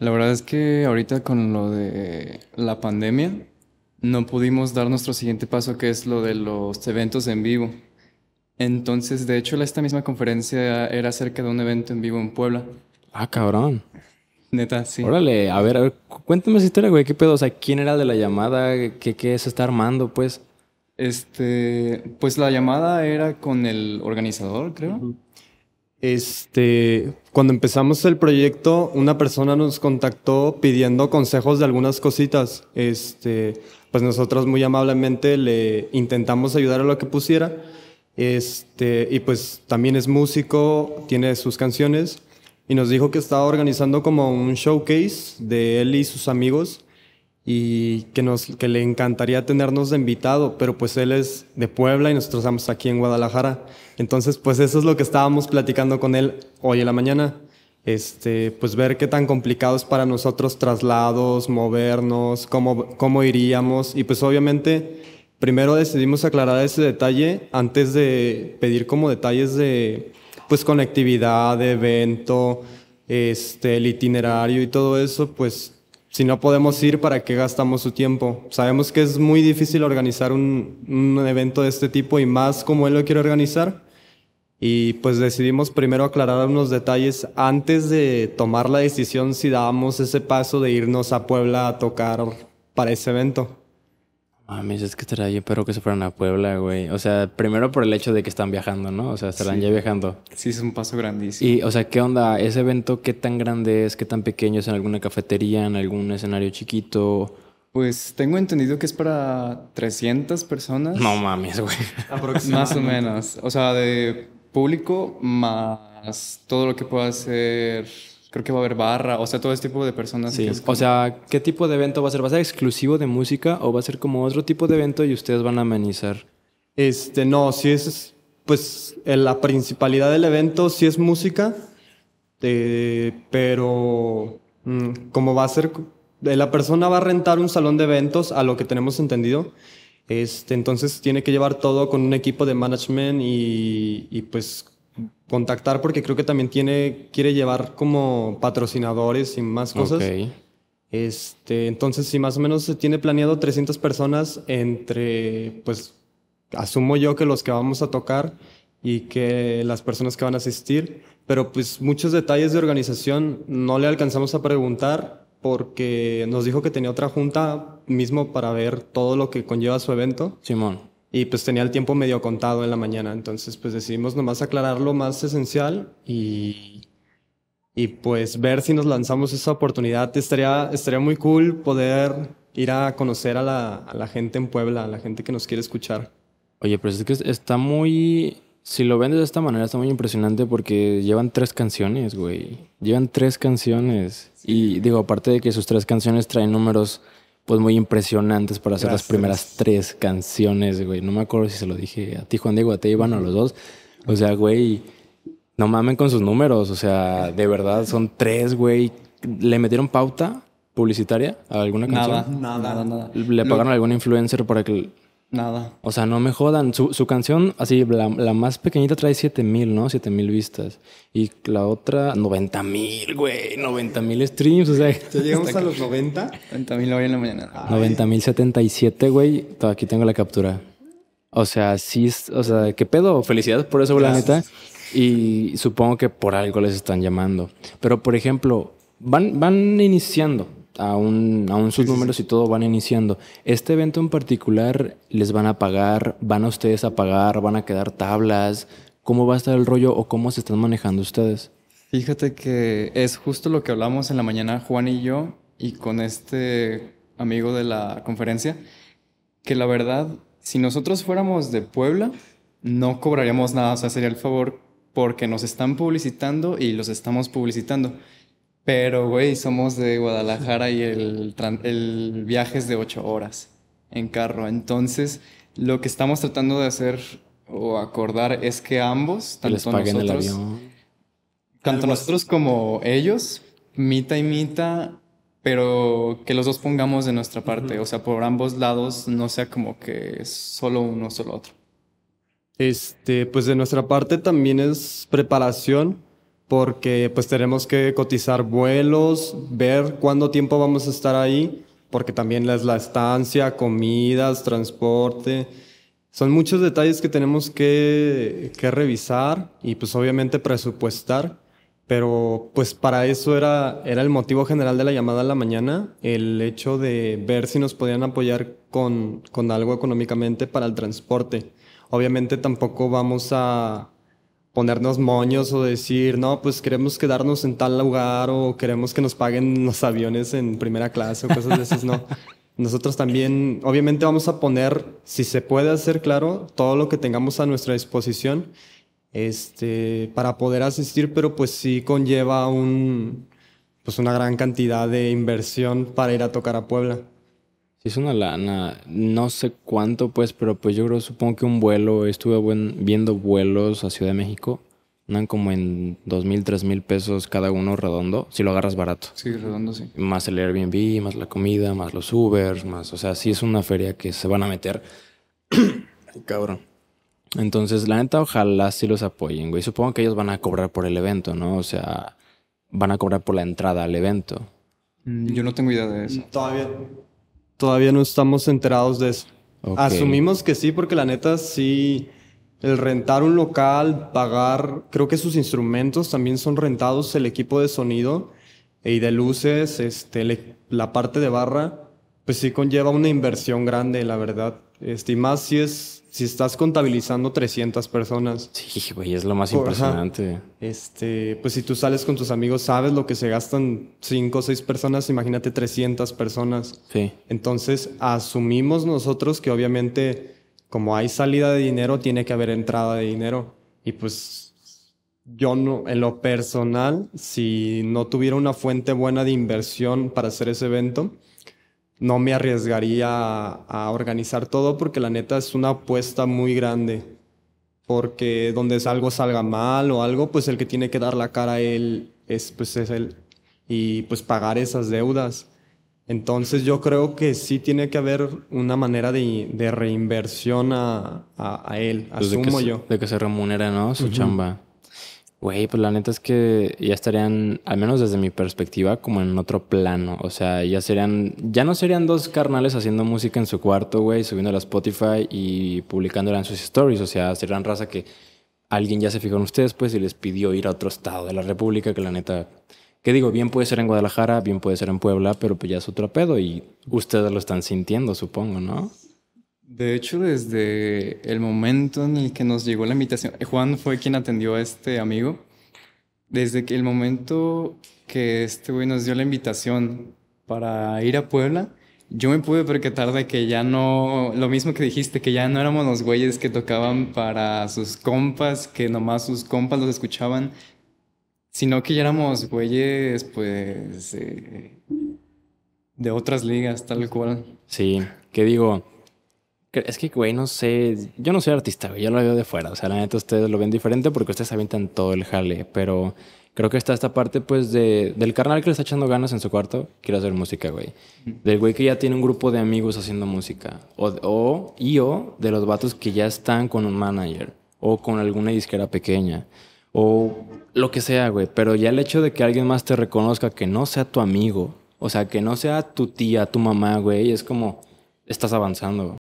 La verdad es que ahorita con lo de la pandemia no pudimos dar nuestro siguiente paso que es lo de los eventos en vivo. Entonces, de hecho, esta misma conferencia era acerca de un evento en vivo en Puebla. Ah, cabrón. Neta, sí. Órale, a ver, a ver cuéntame esa historia, güey. ¿Qué pedo? O sea, ¿quién era de la llamada? ¿Qué, qué se está armando, pues? Este, pues la llamada era con el organizador, creo. Este, cuando empezamos el proyecto, una persona nos contactó pidiendo consejos de algunas cositas. Este, pues nosotros muy amablemente le intentamos ayudar a lo que pusiera. Este, y pues también es músico, tiene sus canciones y nos dijo que estaba organizando como un showcase de él y sus amigos y que, nos, que le encantaría tenernos de invitado, pero pues él es de Puebla y nosotros estamos aquí en Guadalajara. Entonces, pues eso es lo que estábamos platicando con él hoy en la mañana. Este, pues ver qué tan complicado es para nosotros traslados, movernos, cómo, cómo iríamos. Y pues obviamente, primero decidimos aclarar ese detalle antes de pedir como detalles de pues conectividad, de evento, este, el itinerario y todo eso, pues si no podemos ir, ¿para qué gastamos su tiempo? Sabemos que es muy difícil organizar un, un, evento de este tipo y más como él lo quiere organizar. Y pues decidimos primero aclarar unos detalles antes de tomar la decisión si dábamos ese paso de irnos a Puebla a tocar para ese evento. Mami, es que estaría yo espero que se fueran a Puebla, güey. O sea, primero por el hecho de que están viajando, ¿no? O sea, estarán ya viajando. Sí, es un paso grandísimo. Y, o sea, ¿qué onda? ¿Ese evento qué tan grande es? ¿Qué tan pequeño es? ¿En alguna cafetería? ¿En algún escenario chiquito? Pues tengo entendido que es para 300 personas. No mames, güey. más o menos. O sea, de público más todo lo que pueda ser creo que va a haber barra, o sea, todo ese tipo de personas. Sí, o sea, ¿qué tipo de evento va a ser? ¿Va a ser exclusivo de música o va a ser como otro tipo de evento y ustedes van a amenizar? Este, no, si es, pues, la principalidad del evento sí es música, eh, pero mm, como va a ser, eh, la persona va a rentar un salón de eventos, a lo que tenemos entendido, este, entonces tiene que llevar todo con un equipo de management y, y pues contactar porque creo que también tiene, quiere llevar como patrocinadores y más cosas. Este, entonces, si más o menos se tiene planeado 300 personas entre, pues, asumo yo que los que vamos a tocar y que las personas que van a asistir, pero pues muchos detalles de organización no le alcanzamos a preguntar porque nos dijo que tenía otra junta mismo para ver todo lo que conlleva su evento. Simón y pues tenía el tiempo medio contado en la mañana, entonces pues decidimos nomás aclarar lo más esencial y, y pues ver si nos lanzamos esa oportunidad. Estaría, estaría muy cool poder ir a conocer a la, gente en Puebla, a la gente que nos quiere escuchar. Oye, pero es que está muy... Si lo ven de esta manera está muy impresionante porque llevan tres canciones, güey. Llevan tres canciones. Y digo, aparte de que sus tres canciones traen números pues muy impresionantes para hacer las primeras tres canciones, güey. No me acuerdo si se lo dije a ti, Juan Diego, a ti, Iván, a los dos. O sea, güey, no mamen con sus números. O sea, de verdad son tres, güey. ¿Le metieron pauta publicitaria a alguna canción? Nada, nada, nada. ¿Le pagaron a algún influencer para que Nada. O sea, no me jodan. Su, canción, así, la, más pequeñita trae mil, ¿no? mil vistas. Y la otra, 90000, güey. 90000 streams, o sea. llegamos a los 90? mil hoy en la mañana. 77, güey. Aquí tengo la captura. O sea, sí, o sea, qué pedo. Felicidades por eso, la neta. Y supongo que por algo les están llamando. Pero, por ejemplo, van, van iniciando a un sus números y todo van iniciando. ¿Este evento en particular les van a pagar? ¿Van a ustedes a pagar? ¿Van a quedar tablas? ¿Cómo va a estar el rollo o cómo se están manejando ustedes? Fíjate que es justo lo que hablamos en la mañana Juan y yo y con este amigo de la conferencia, que la verdad, si nosotros fuéramos de Puebla, no cobraríamos nada, o sea, sería el favor porque nos están publicitando y los estamos publicitando. Pero, güey, somos de Guadalajara y el, viaje es de ocho horas en carro. Entonces, lo que estamos tratando de hacer o acordar es que ambos, tanto nosotros, tanto nosotros como ellos, mita y mita, pero que los dos pongamos de nuestra parte, o sea, por ambos lados, no sea como que solo uno, solo otro. Este, pues de nuestra parte también es preparación porque pues tenemos que cotizar vuelos, ver cuánto tiempo vamos a estar ahí, porque también es la estancia, comidas, transporte. Son muchos detalles que tenemos que, que revisar y pues obviamente presupuestar, pero pues para eso era, era el motivo general de la llamada a la mañana, el hecho de ver si nos podían apoyar con, con algo económicamente para el transporte. Obviamente tampoco vamos a, ponernos moños o decir, no, pues queremos quedarnos en tal lugar o queremos que nos paguen los aviones en primera clase o cosas de no. Nosotros también, obviamente vamos a poner, si se puede hacer claro, todo lo que tengamos a nuestra disposición este, para poder asistir, pero pues sí conlleva un, pues una gran cantidad de inversión para ir a tocar a Puebla si es una lana. No sé cuánto, pues, pero pues yo creo, supongo que un vuelo. Estuve viendo vuelos a Ciudad de México. Andan como en dos mil, tres mil pesos cada uno redondo, si lo agarras barato. Sí, redondo, sí. Más el Airbnb, más la comida, más los Ubers, más. O sea, sí es una feria que se van a meter. Cabrón. Entonces, la neta, ojalá sí los apoyen, güey. Supongo que ellos van a cobrar por el evento, ¿no? O sea, van a cobrar por la entrada al evento. Yo no tengo idea de eso. Todavía todavía no estamos enterados de eso. Asumimos que sí, porque la neta sí, el rentar un local, pagar, creo que sus instrumentos también son rentados, el equipo de sonido y de luces, este, la parte de barra, pues sí conlleva una inversión grande, la verdad. Este, y más si es si estás contabilizando 300 personas. Sí, güey, es lo más impresionante. este, pues si tú sales con tus amigos, sabes lo que se gastan 5 o 6 personas, imagínate 300 personas. Sí. Entonces, asumimos nosotros que obviamente como hay salida de dinero, tiene que haber entrada de dinero. Y pues yo no, en lo personal, si no tuviera una fuente buena de inversión para hacer ese evento, no me arriesgaría a, organizar todo porque la neta es una apuesta muy grande. Porque donde algo salga mal o algo, pues el que tiene que dar la cara a él es, pues es él. Y pues pagar esas deudas. Entonces yo creo que sí tiene que haber una manera de, de reinversión a, a, él, pues asumo yo. De que se remunera, ¿no? Su chamba. Güey, pues la neta es que ya estarían, al menos desde mi perspectiva, como en otro plano. O sea, ya serían, ya no serían dos carnales haciendo música en su cuarto, güey, subiendo a Spotify y publicándola en sus stories. O sea, serían raza que alguien ya se fijó en ustedes, pues, y les pidió ir a otro estado de la República, que la neta, que digo, bien puede ser en Guadalajara, bien puede ser en Puebla, pero pues ya es otro pedo y ustedes lo están sintiendo, supongo, ¿no? De hecho, desde el momento en el que nos llegó la invitación, Juan fue quien atendió a este amigo. Desde el momento que este güey nos dio la invitación para ir a Puebla, yo me pude percatar de que ya no, lo mismo que dijiste, que ya no éramos los güeyes que tocaban para sus compas, que nomás sus compas los escuchaban, sino que ya éramos güeyes, pues, eh, de otras ligas, tal cual. Sí, que digo, es que, güey, no sé. Yo no soy artista, güey. Yo lo veo de fuera. O sea, la neta, ustedes lo ven diferente porque ustedes avientan todo el jale. Pero creo que está esta parte, pues, de, del carnal que le está echando ganas en su cuarto. quiero hacer música, güey. Del güey que ya tiene un grupo de amigos haciendo música. O, o, y o de los vatos que ya están con un manager. O con alguna disquera pequeña. O lo que sea, güey. Pero ya el hecho de que alguien más te reconozca que no sea tu amigo. O sea, que no sea tu tía, tu mamá, güey. Es como, estás avanzando.